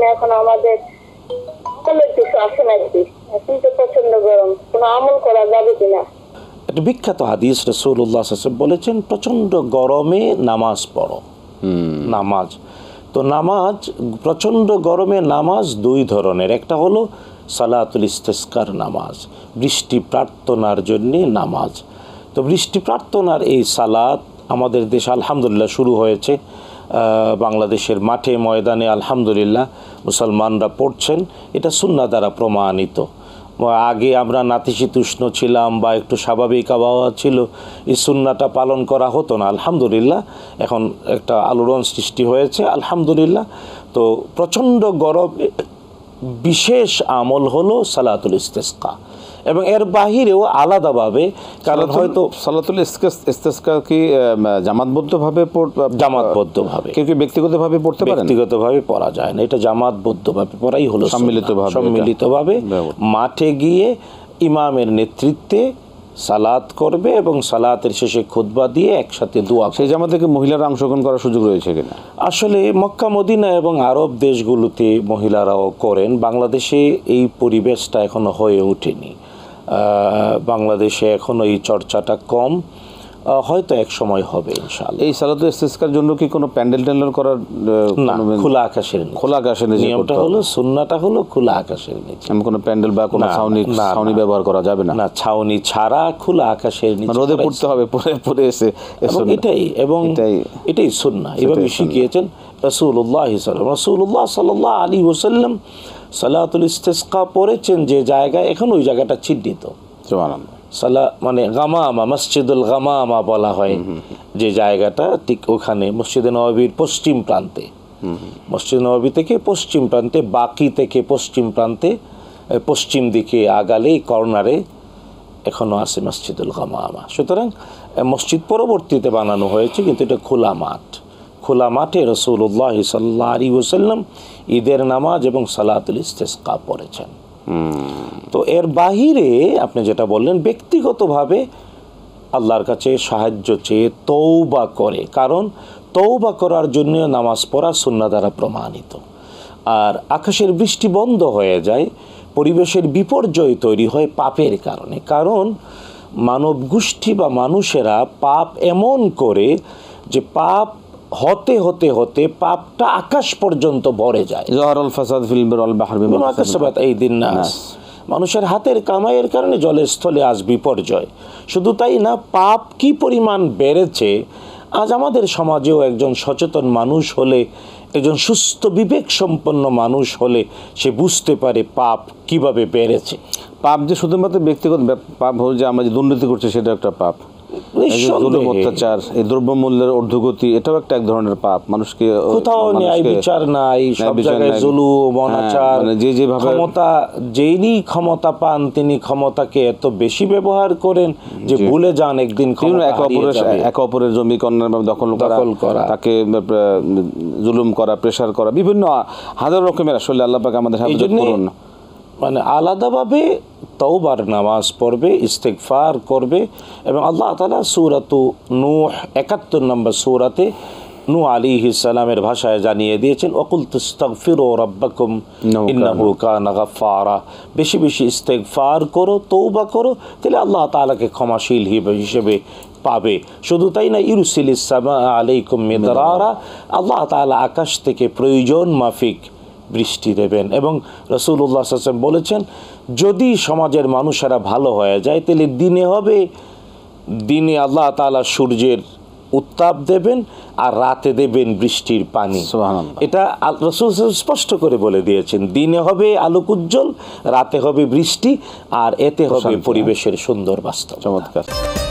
না এখন আমাদের কলের কিছু আসে নাকি এখন তো প্রচন্ড গরম কোনো আমল করা যাবে কিনা একটা বিখ্যাত হাদিস রসুল্লাহ বলেছেন প্রচন্ড গরমে নামাজ পড়ো নামাজ তো নামাজ প্রচণ্ড গরমে নামাজ দুই ধরনের একটা হলো সালাতুল ইস্তেস্কার নামাজ বৃষ্টি প্রার্থনার জন্যে নামাজ তো বৃষ্টি প্রার্থনার এই সালাত আমাদের দেশে আলহামদুলিল্লাহ শুরু হয়েছে বাংলাদেশের মাঠে ময়দানে আলহামদুলিল্লাহ মুসলমানরা পড়ছেন এটা সুন্না দ্বারা প্রমাণিত আগে আমরা নাতিশীতুষ্ণ ছিলাম বা একটু স্বাভাবিক আবহাওয়া ছিল এই সুন্নাটা পালন করা হতো না আলহামদুলিল্লাহ এখন একটা আলোড়ন সৃষ্টি হয়েছে আলহামদুলিল্লাহ তো প্রচণ্ড গরমে বিশেষ আমল হলো সালাতুল ইস্তেস্কা এবং এর বাহিরেও আলাদাভাবে কারণ হয়তো সালাতুল ইস্তেস্কা কি জামাতবদ্ধভাবে জামাতবদ্ধভাবে কেউ কি ব্যক্তিগতভাবে পড়তে পারে ব্যক্তিগতভাবে পড়া যায় না এটা জামাতবদ্ধভাবে পড়াই হলো সম্মিলিতভাবে সম্মিলিতভাবে মাঠে গিয়ে ইমামের নেতৃত্বে সালাত করবে এবং সালাতের শেষে খুদবা দিয়ে একসাথে দোয়া সেই জামা থেকে মহিলারা অংশগ্রহণ করার সুযোগ রয়েছে কিনা আসলে মক্কা মদিনা এবং আরব দেশগুলোতে মহিলারাও করেন বাংলাদেশে এই পরিবেশটা এখনো হয়ে ওঠেনি বাংলাদেশে এখন এই চর্চাটা কম হয়তো এক সময় হবে ইনশাআল্লাহ এই সালাত ইস্তিসকার জন্য কি কোনো প্যান্ডেল ট্যান্ডেল করার খোলা আকাশের খোলা আকাশের নিচে নিয়মটা হলো সুন্নাটা হলো খোলা আকাশের নিচে আমি কোনো প্যান্ডেল বা কোনো ছাউনি ছাউনি ব্যবহার করা যাবে না না ছাউনি ছাড়া খোলা আকাশের নিচে রোদে পড়তে হবে পরে পরে এসে এটাই এবং এটাই সুন্না এভাবে শিখিয়েছেন রাসূলুল্লাহ সাল্লাল্লাহু আলাইহি ওয়াসাল্লাম সালাতুল ইস্তেসকা পড়েছেন যে জায়গায় এখন ওই জায়গাটা চিহ্নিত সালা মানে গামামা মসজিদুল গামামা বলা হয় যে জায়গাটা ঠিক ওখানে মসজিদ নবাবির পশ্চিম প্রান্তে মসজিদ নবাবী থেকে পশ্চিম প্রান্তে বাকি থেকে পশ্চিম প্রান্তে পশ্চিম দিকে আগালে কর্নারে এখনও আছে মসজিদুল গামামা সুতরাং মসজিদ পরবর্তীতে বানানো হয়েছে কিন্তু এটা খোলা মাঠ খোলা মাঠে উল্লাহ সাল্লা আলী ওসাল্লাম ঈদের নামাজ এবং সালাতুল ইস্তেসকা পড়েছেন তো এর বাহিরে আপনি যেটা বললেন ব্যক্তিগতভাবে আল্লাহর কাছে সাহায্য চেয়ে তৌবা করে কারণ তৌবা করার জন্য নামাজ পড়া সুন্না দ্বারা প্রমাণিত আর আকাশের বৃষ্টি বন্ধ হয়ে যায় পরিবেশের বিপর্যয় তৈরি হয় পাপের কারণে কারণ মানব গোষ্ঠী বা মানুষেরা পাপ এমন করে যে পাপ হতে হতে হতে পাপটা আকাশ পর্যন্ত ভরে যায় ফাসাদ আকাশ এই দিন না মানুষের হাতের কামাইয়ের কারণে জলের স্থলে আজ বিপর্যয় শুধু তাই না পাপ কি পরিমাণ বেড়েছে আজ আমাদের সমাজেও একজন সচেতন মানুষ হলে একজন সুস্থ বিবেক সম্পন্ন মানুষ হলে সে বুঝতে পারে পাপ কিভাবে বেড়েছে পাপ যে শুধুমাত্র ব্যক্তিগত পাপ হল যে আমরা যে দুর্নীতি করছে সেটা একটা পাপ অত্যাচার এই এটাও একটা এক ধরনের পাপ মানুষকে কোথাও বিচার নাই সব জায়গায় জুলুম হ্যাঁ, অনাচার মানে যে যেভাবে ক্ষমতা যিনি ক্ষমতা পান তিনি ক্ষমতাকে এত বেশি ব্যবহার করেন যে ভুলে যান একদিন এক অপরের এক অপরের জমি কন্যার দখল দখল করা তাকে জুলুম করা প্রেশার করা বিভিন্ন হাজার রকমের আসলে আল্লাহ পাকে আমাদের সাথে করুন মানে আলাদাভাবে তৌবার নামাজ পড়বে ইস্তেকফার করবে এবং আল্লাহ তালা সুরাত নু একাত্তর নম্বর সুরাতে নু আলী ইসালামের ভাষায় জানিয়ে দিয়েছেন অকুল তুস্তফির ও রব্বাকুম গাফারা বেশি বেশি ইস্তেকফার করো তৌবা করো তাহলে আল্লাহ তালাকে ক্ষমাশীল হিসেবে পাবে শুধু তাই না ইরুসিল ইসলাম আলাইকুম মেদারা আল্লাহ তালা আকাশ থেকে প্রয়োজন মাফিক বৃষ্টি দেবেন এবং রসুল্লাহ সাল্লাম বলেছেন যদি সমাজের মানুষেরা ভালো হয়ে যায় তাহলে দিনে হবে দিনে আল্লাহ তালা সূর্যের উত্তাপ দেবেন আর রাতে দেবেন বৃষ্টির পানি এটা রসুল স্পষ্ট করে বলে দিয়েছেন দিনে হবে আলোক উজ্জ্বল রাতে হবে বৃষ্টি আর এতে হবে হ্যাঁ। পরিবেশের সুন্দর বাস্তব চমৎকার